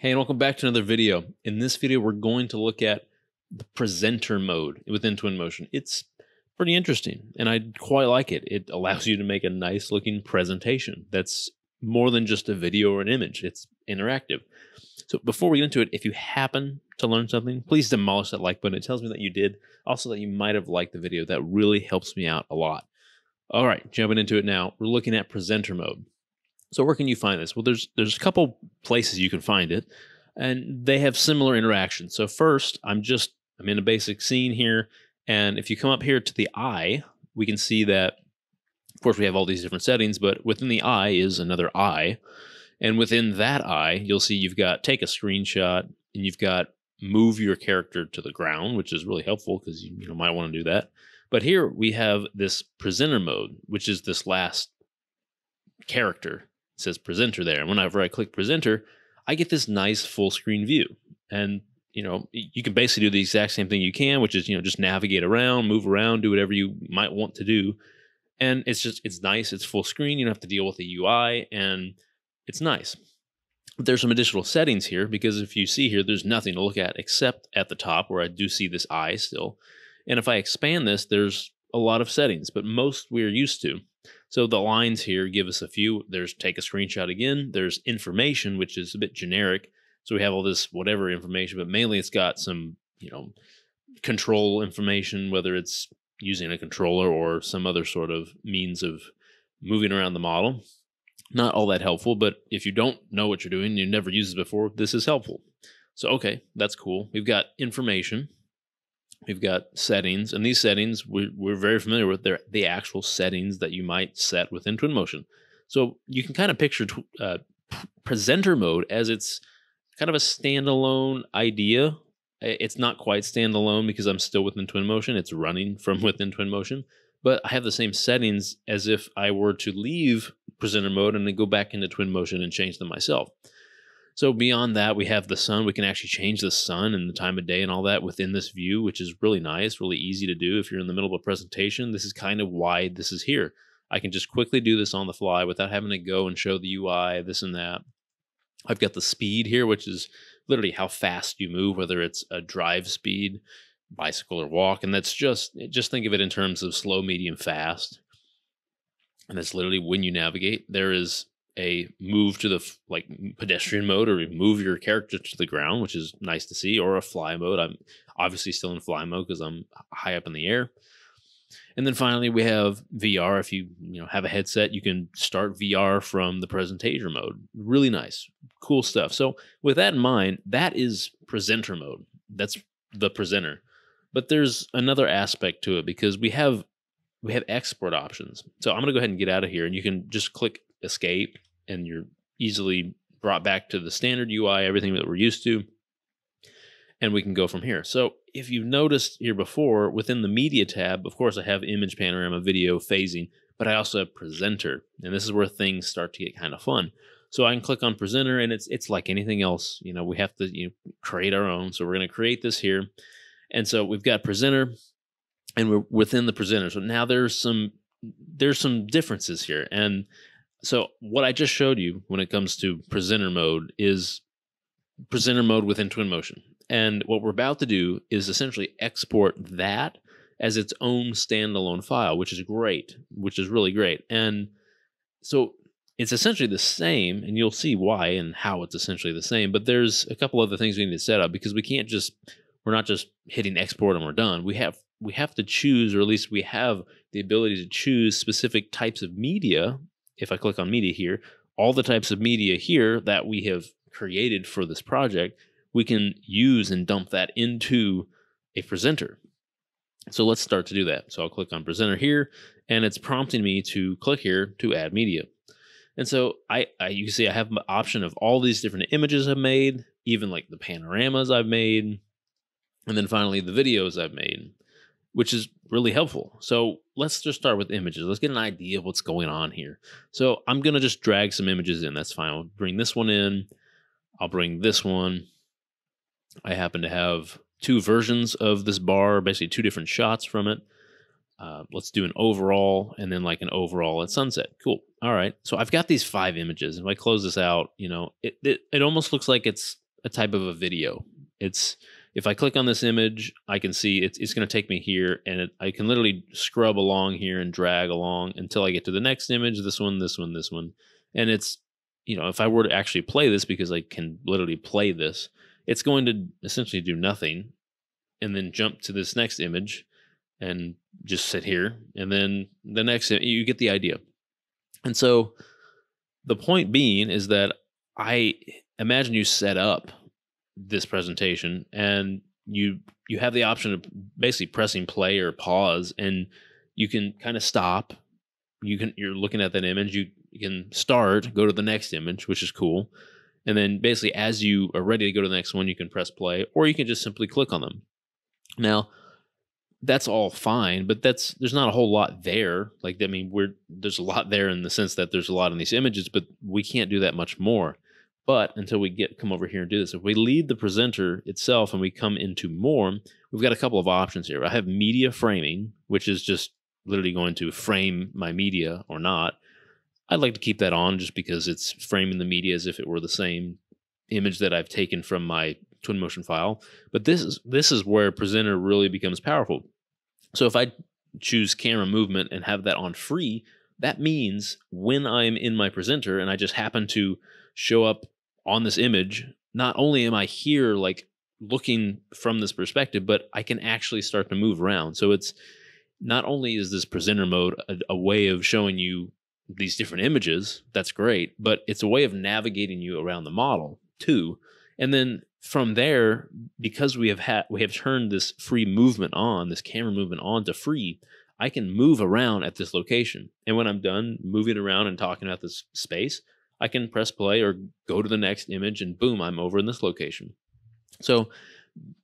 Hey, and welcome back to another video. In this video, we're going to look at the presenter mode within Twinmotion. It's pretty interesting, and I quite like it. It allows you to make a nice looking presentation that's more than just a video or an image. It's interactive. So before we get into it, if you happen to learn something, please demolish that like button. It tells me that you did, also that you might have liked the video. That really helps me out a lot. All right, jumping into it now. We're looking at presenter mode. So where can you find this? Well, there's there's a couple places you can find it, and they have similar interactions. So first, I'm just I'm in a basic scene here, and if you come up here to the eye, we can see that. Of course, we have all these different settings, but within the eye is another eye, and within that eye, you'll see you've got take a screenshot, and you've got move your character to the ground, which is really helpful because you, you know, might want to do that. But here we have this presenter mode, which is this last character says presenter there. And whenever I click presenter, I get this nice full screen view. And you know, you can basically do the exact same thing you can, which is, you know, just navigate around, move around, do whatever you might want to do. And it's just, it's nice. It's full screen. You don't have to deal with the UI and it's nice. But there's some additional settings here because if you see here, there's nothing to look at except at the top where I do see this eye still. And if I expand this, there's a lot of settings, but most we're used to. So the lines here give us a few. There's take a screenshot again. There's information, which is a bit generic. So we have all this whatever information, but mainly it's got some, you know, control information, whether it's using a controller or some other sort of means of moving around the model. Not all that helpful, but if you don't know what you're doing, you never used this before, this is helpful. So, okay, that's cool. We've got information. We've got settings, and these settings we, we're very familiar with. They're the actual settings that you might set within Twinmotion. So you can kind of picture uh, presenter mode as it's kind of a standalone idea. It's not quite standalone because I'm still within Twinmotion. It's running from within Twinmotion, but I have the same settings as if I were to leave presenter mode and then go back into Twinmotion and change them myself. So beyond that, we have the sun. We can actually change the sun and the time of day and all that within this view, which is really nice, really easy to do. If you're in the middle of a presentation, this is kind of why this is here. I can just quickly do this on the fly without having to go and show the UI, this and that. I've got the speed here, which is literally how fast you move, whether it's a drive speed, bicycle, or walk. And that's just, just think of it in terms of slow, medium, fast. And that's literally when you navigate. There is a move to the like pedestrian mode or move your character to the ground, which is nice to see, or a fly mode. I'm obviously still in fly mode because I'm high up in the air. And then finally, we have VR. If you you know have a headset, you can start VR from the presenter mode. Really nice, cool stuff. So with that in mind, that is presenter mode. That's the presenter. But there's another aspect to it because we have we have export options. So I'm gonna go ahead and get out of here, and you can just click escape and you're easily brought back to the standard UI, everything that we're used to. And we can go from here. So if you've noticed here before, within the media tab, of course, I have image, panorama, video, phasing, but I also have presenter. And this is where things start to get kind of fun. So I can click on presenter and it's it's like anything else. You know, we have to you know, create our own. So we're going to create this here. And so we've got presenter and we're within the presenter. So now there's some there's some differences here. And so what I just showed you when it comes to presenter mode is presenter mode within Twinmotion. And what we're about to do is essentially export that as its own standalone file, which is great, which is really great. And so it's essentially the same, and you'll see why and how it's essentially the same. But there's a couple other things we need to set up because we can't just we're not just hitting export and we're done. We have we have to choose, or at least we have the ability to choose specific types of media if I click on media here, all the types of media here that we have created for this project, we can use and dump that into a presenter. So let's start to do that. So I'll click on presenter here and it's prompting me to click here to add media. And so I, I you can see I have an option of all these different images I've made, even like the panoramas I've made, and then finally the videos I've made, which is really helpful. So let's just start with images. Let's get an idea of what's going on here. So I'm going to just drag some images in. That's fine. I'll bring this one in. I'll bring this one. I happen to have two versions of this bar, basically two different shots from it. Uh, let's do an overall and then like an overall at sunset. Cool. All right. So I've got these five images. If I close this out, you know, it, it, it almost looks like it's a type of a video. It's if I click on this image, I can see it's, it's going to take me here and it, I can literally scrub along here and drag along until I get to the next image, this one, this one, this one. And it's, you know, if I were to actually play this because I can literally play this, it's going to essentially do nothing and then jump to this next image and just sit here and then the next you get the idea. And so the point being is that I imagine you set up this presentation and you you have the option of basically pressing play or pause and you can kind of stop you can you're looking at that image you, you can start go to the next image which is cool and then basically as you are ready to go to the next one you can press play or you can just simply click on them now that's all fine but that's there's not a whole lot there like i mean we're there's a lot there in the sense that there's a lot in these images but we can't do that much more but until we get come over here and do this, if we leave the presenter itself and we come into more, we've got a couple of options here. I have media framing, which is just literally going to frame my media or not. I'd like to keep that on just because it's framing the media as if it were the same image that I've taken from my Twinmotion file. But this is this is where presenter really becomes powerful. So if I choose camera movement and have that on free, that means when I'm in my presenter and I just happen to show up on this image, not only am I here like looking from this perspective, but I can actually start to move around. So it's not only is this presenter mode a, a way of showing you these different images, that's great, but it's a way of navigating you around the model too. And then from there, because we have had we have turned this free movement on, this camera movement on to free, I can move around at this location. And when I'm done moving around and talking about this space, I can press play or go to the next image and boom, I'm over in this location. So,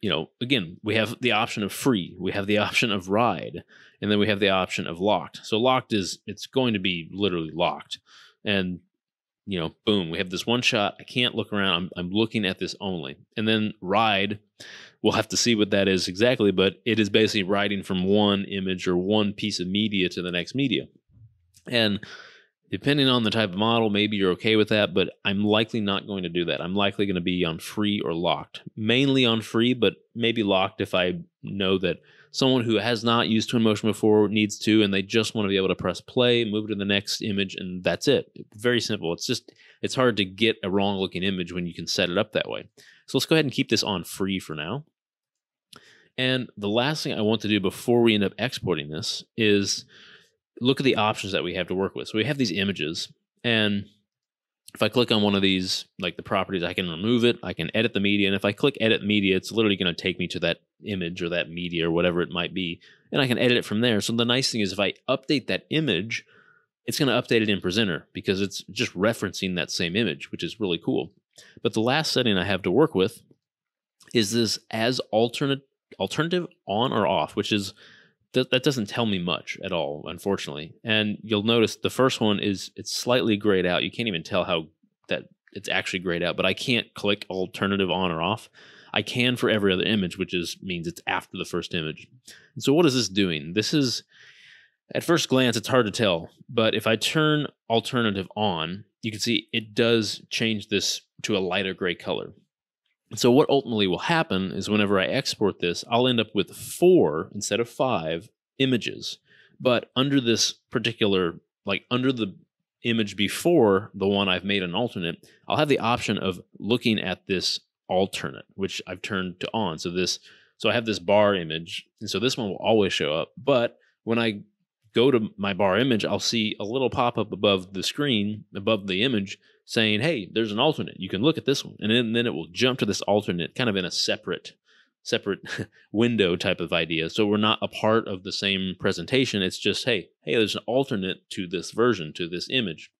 you know, again, we have the option of free, we have the option of ride, and then we have the option of locked. So locked is it's going to be literally locked. And you know, boom, we have this one shot. I can't look around. I'm, I'm looking at this only. And then ride, we'll have to see what that is exactly, but it is basically riding from one image or one piece of media to the next media. And depending on the type of model, maybe you're okay with that, but I'm likely not going to do that. I'm likely going to be on free or locked, mainly on free, but maybe locked if I know that someone who has not used Twin Motion before needs to, and they just want to be able to press play, move to the next image, and that's it. Very simple. It's just, it's hard to get a wrong looking image when you can set it up that way. So let's go ahead and keep this on free for now. And the last thing I want to do before we end up exporting this is look at the options that we have to work with. So we have these images, and if I click on one of these, like the properties, I can remove it, I can edit the media, and if I click edit media, it's literally going to take me to that image or that media or whatever it might be, and I can edit it from there. So the nice thing is if I update that image, it's going to update it in Presenter because it's just referencing that same image, which is really cool. But the last setting I have to work with is this as alternate alternative on or off, which is th- that doesn't tell me much at all, unfortunately. And you'll notice the first one is it's slightly grayed out. You can't even tell how that it's actually grayed out, but I can't click alternative on or off. I can for every other image, which is means it's after the first image. And so what is this doing? This is at first glance it's hard to tell, but if I turn alternative on, you can see it does change this to a lighter gray color. So what ultimately will happen is whenever I export this, I'll end up with four instead of five images. But under this particular, like under the image before the one I've made an alternate, I'll have the option of looking at this alternate, which I've turned to on. So this, so I have this bar image, and so this one will always show up. But when I go to my bar image, I'll see a little pop up above the screen, above the image saying, "Hey, there's an alternate. You can look at this one," and then, then it will jump to this alternate, kind of in a separate, separate window type of idea. So we're not a part of the same presentation. It's just, "Hey, hey, there's an alternate to this version, to this image."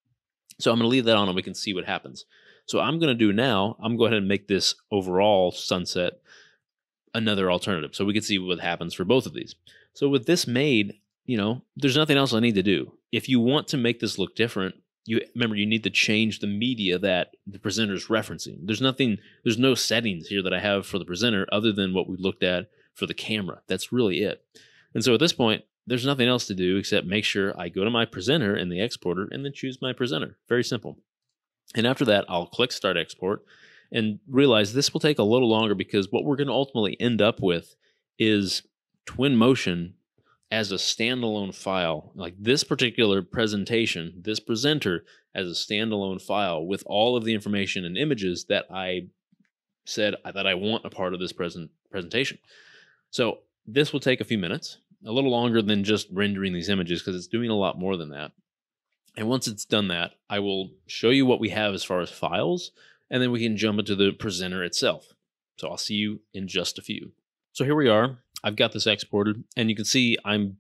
So I'm going to leave that on, and we can see what happens. So I'm going to do now. I'm going to ahead and make this overall sunset another alternative, so we can see what happens for both of these. So with this made, you know, there's nothing else I need to do. If you want to make this look different, you remember you need to change the media that the presenter is referencing. There's nothing, there's no settings here that I have for the presenter other than what we looked at for the camera. That's really it. And so at this point, there's nothing else to do except make sure I go to my presenter in the exporter and then choose my presenter. Very simple. And after that, I'll click Start Export and realize this will take a little longer because what we're going to ultimately end up with is Twin Motion as a standalone file, like this particular presentation, this presenter as a standalone file with all of the information and images that I said that I want a part of this present presentation. So this will take a few minutes, a little longer than just rendering these images because it's doing a lot more than that. And once it's done that, I will show you what we have as far as files, and then we can jump into the presenter itself. So I'll see you in just a few. So here we are. I've got this exported, and you can see I'm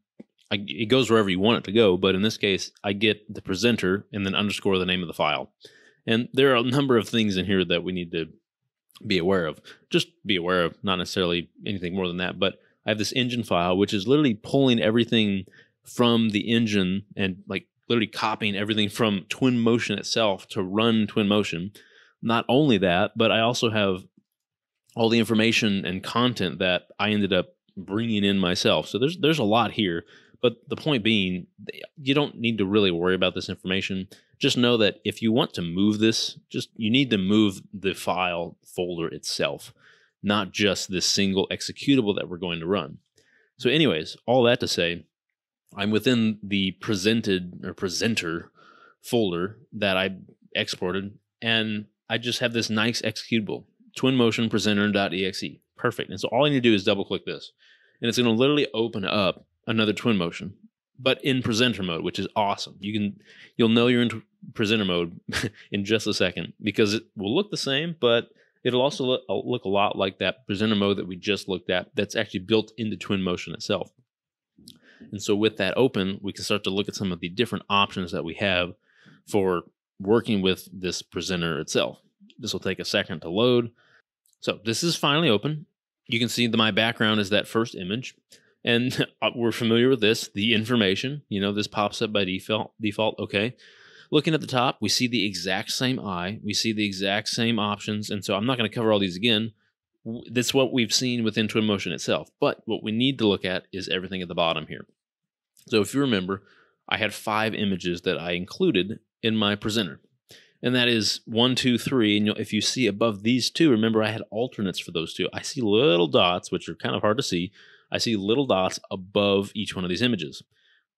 I, it goes wherever you want it to go, but in this case, I get the presenter and then underscore the name of the file. And there are a number of things in here that we need to be aware of. Just be aware of, not necessarily anything more than that, but I have this engine file, which is literally pulling everything from the engine and like literally copying everything from Twin Motion itself to run Twin Motion. Not only that, but I also have all the information and content that I ended up bringing in myself. So there's there's a lot here, but the point being, you don't need to really worry about this information. Just know that if you want to move this, just you need to move the file folder itself, not just this single executable that we're going to run. So anyways, all that to say, I'm within the presented or presenter folder that I exported and I just have this nice executable, twinmotionpresenter.exe perfect. And so all I need to do is double click this, and it's going to literally open up another twin motion, but in presenter mode, which is awesome. You can you'll know you're in presenter mode in just a second because it will look the same, but it'll also look, uh, look a lot like that presenter mode that we just looked at. That's actually built into Twin Motion itself. And so with that open, we can start to look at some of the different options that we have for working with this presenter itself. This will take a second to load. So this is finally open you can see that my background is that first image. And uh, we're familiar with this, the information, you know, this pops up by default, default, okay. Looking at the top, we see the exact same eye, we see the exact same options. And so I'm not gonna cover all these again. That's what we've seen within Twinmotion itself. But what we need to look at is everything at the bottom here. So if you remember, I had five images that I included in my presenter and that is one, two, three. And if you see above these two, remember I had alternates for those two. I see little dots, which are kind of hard to see. I see little dots above each one of these images,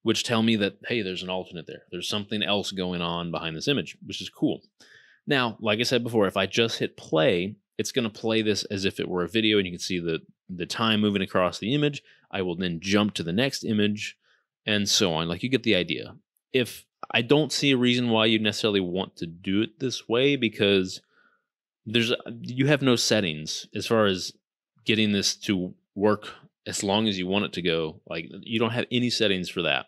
which tell me that, hey, there's an alternate there. There's something else going on behind this image, which is cool. Now, like I said before, if I just hit play, it's going to play this as if it were a video and you can see the, the time moving across the image. I will then jump to the next image and so on. Like you get the idea. If I don't see a reason why you necessarily want to do it this way because there's you have no settings as far as getting this to work as long as you want it to go. Like you don't have any settings for that.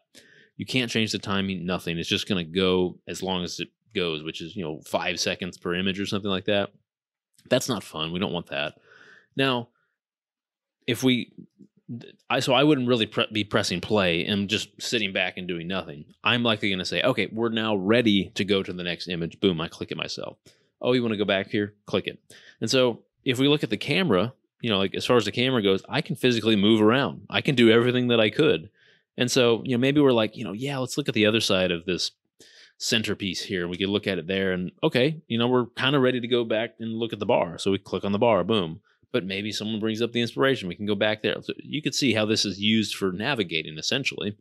You can't change the timing, nothing. It's just going to go as long as it goes, which is, you know, 5 seconds per image or something like that. That's not fun. We don't want that. Now, if we I so I wouldn't really pre- be pressing play and just sitting back and doing nothing. I'm likely going to say, okay, we're now ready to go to the next image. Boom, I click it myself. Oh, you want to go back here? Click it. And so if we look at the camera, you know, like as far as the camera goes, I can physically move around. I can do everything that I could. And so, you know, maybe we're like, you know, yeah, let's look at the other side of this centerpiece here. We could look at it there and okay, you know, we're kind of ready to go back and look at the bar. So we click on the bar, boom but maybe someone brings up the inspiration. We can go back there. you could see how this is used for navigating essentially.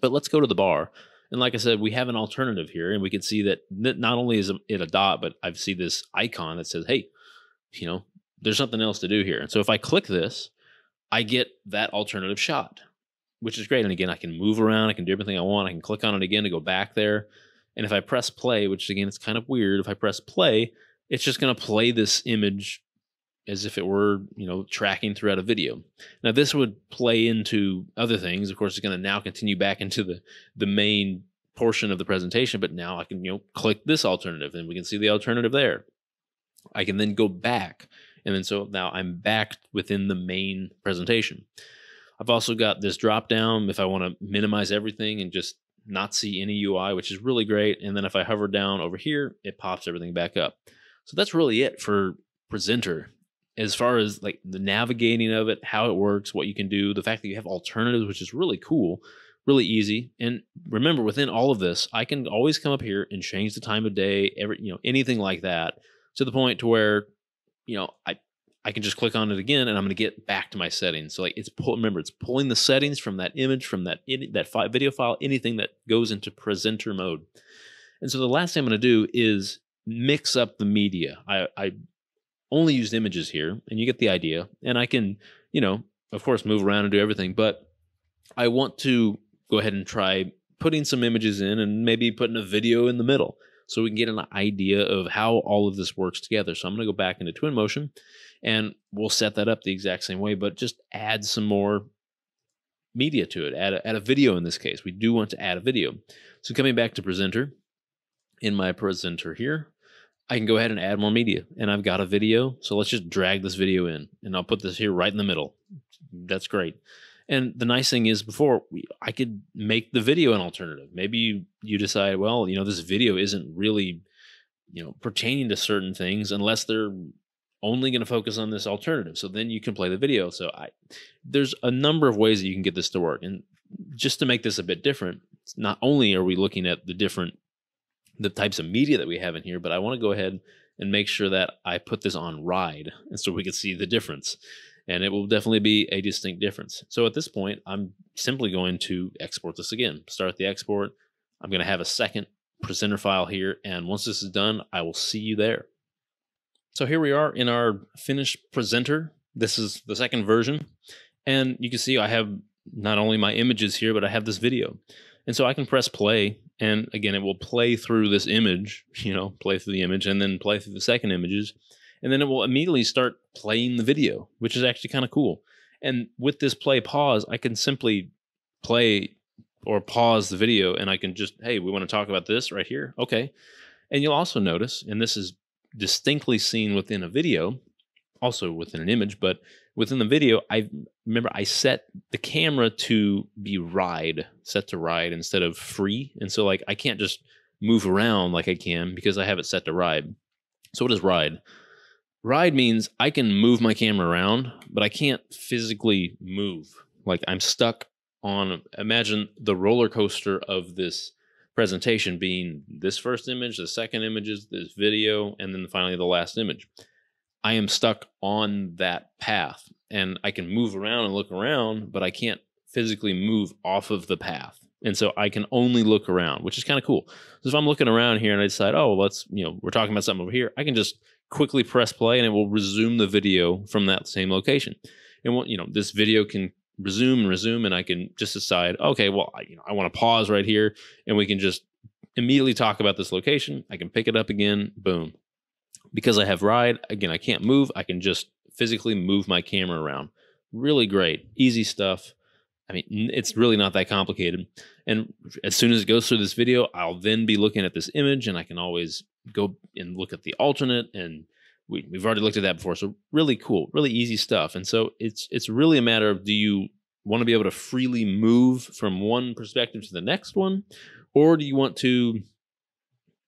But let's go to the bar. And like I said, we have an alternative here, and we can see that not only is it a dot, but I've seen this icon that says, "Hey, you know, there's something else to do here." And so if I click this, I get that alternative shot, which is great. And again, I can move around, I can do everything I want, I can click on it again to go back there. And if I press play, which again, it's kind of weird, if I press play, it's just going to play this image as if it were, you know, tracking throughout a video. Now this would play into other things. Of course, it's going to now continue back into the the main portion of the presentation, but now I can, you know, click this alternative and we can see the alternative there. I can then go back and then so now I'm back within the main presentation. I've also got this drop down if I want to minimize everything and just not see any UI, which is really great. And then if I hover down over here, it pops everything back up. So that's really it for presenter as far as like the navigating of it, how it works, what you can do, the fact that you have alternatives, which is really cool, really easy. And remember, within all of this, I can always come up here and change the time of day, every you know, anything like that, to the point to where, you know, I I can just click on it again and I'm going to get back to my settings. So like it's pull, remember it's pulling the settings from that image, from that that video file, anything that goes into presenter mode. And so the last thing I'm going to do is mix up the media. I, I only used images here and you get the idea. And I can, you know, of course, move around and do everything, but I want to go ahead and try putting some images in and maybe putting a video in the middle so we can get an idea of how all of this works together. So I'm going to go back into Twinmotion and we'll set that up the exact same way, but just add some more media to it. Add a, add a video in this case. We do want to add a video. So coming back to presenter, in my presenter here, I can go ahead and add more media. And I've got a video. So let's just drag this video in and I'll put this here right in the middle. That's great. And the nice thing is before I could make the video an alternative. Maybe you, you decide, well, you know, this video isn't really, you know, pertaining to certain things unless they're only going to focus on this alternative. So then you can play the video. So I there's a number of ways that you can get this to work. And just to make this a bit different, not only are we looking at the different the types of media that we have in here, but I want to go ahead and make sure that I put this on ride and so we can see the difference. And it will definitely be a distinct difference. So at this point, I'm simply going to export this again, start the export. I'm going to have a second presenter file here. And once this is done, I will see you there. So here we are in our finished presenter. This is the second version. And you can see I have not only my images here, but I have this video. And so I can press play and again it will play through this image, you know, play through the image and then play through the second images and then it will immediately start playing the video, which is actually kind of cool. And with this play pause, I can simply play or pause the video and I can just, hey, we want to talk about this right here. Okay. And you'll also notice, and this is distinctly seen within a video, also within an image, but within the video, I remember I set the camera to be ride, set to ride instead of free. And so like I can't just move around like I can because I have it set to ride. So what is ride? Ride means I can move my camera around, but I can't physically move. Like I'm stuck on imagine the roller coaster of this presentation being this first image, the second image is this video, and then finally the last image. I am stuck on that path and I can move around and look around, but I can't physically move off of the path. And so I can only look around, which is kind of cool. So if I'm looking around here and I decide, oh, let's, you know, we're talking about something over here, I can just quickly press play and it will resume the video from that same location. And what, you know, this video can resume and resume and I can just decide, okay, well, I, you know, I want to pause right here and we can just immediately talk about this location. I can pick it up again, boom, because I have ride, again, I can't move. I can just physically move my camera around. Really great, easy stuff. I mean, it's really not that complicated. And as soon as it goes through this video, I'll then be looking at this image and I can always go and look at the alternate and we, have already looked at that before. So really cool, really easy stuff. And so it's it's really a matter of do you want to be able to freely move from one perspective to the next one? Or do you want to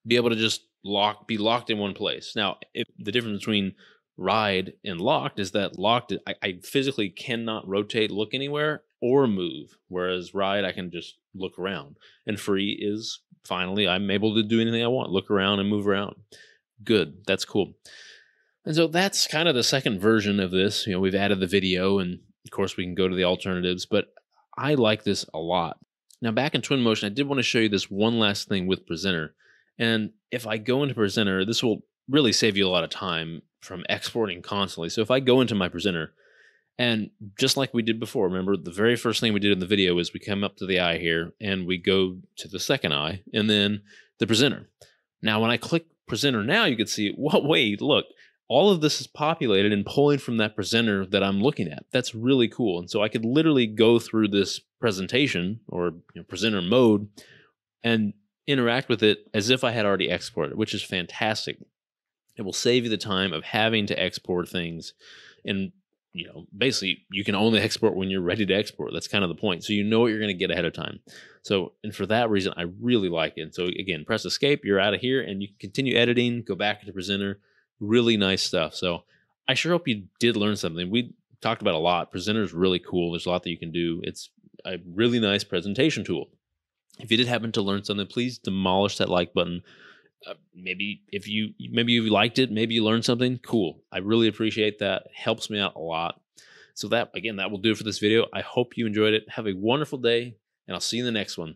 be able to just lock be locked in one place. Now, if the difference between ride and locked is that locked I, I, physically cannot rotate look anywhere or move whereas ride i can just look around and free is finally i'm able to do anything i want look around and move around good that's cool and so that's kind of the second version of this you know we've added the video and of course we can go to the alternatives but i like this a lot now back in twinmotion i did want to show you this one last thing with presenter and if I go into presenter, this will really save you a lot of time from exporting constantly. So if I go into my presenter and just like we did before, remember the very first thing we did in the video is we come up to the eye here and we go to the second eye and then the presenter. Now, when I click presenter now, you can see, what? Well, wait, look, all of this is populated and pulling from that presenter that I'm looking at. That's really cool. And so I could literally go through this presentation or you know, presenter mode and interact with it as if I had already exported, which is fantastic. It will save you the time of having to export things and you know, basically you can only export when you're ready to export. That's kind of the point. So you know what you're going to get ahead of time. So, and for that reason, I really like it. And so again, press escape, you're out of here and you can continue editing, go back into presenter, really nice stuff. So I sure hope you did learn something. We talked about a lot. Presenter is really cool. There's a lot that you can do. It's a really nice presentation tool if you did happen to learn something, please demolish that like button. Uh, maybe if you maybe you liked it, maybe you learned something. Cool. I really appreciate that. It helps me out a lot. So that again, that will do it for this video. I hope you enjoyed it. Have a wonderful day, and I'll see you in the next one.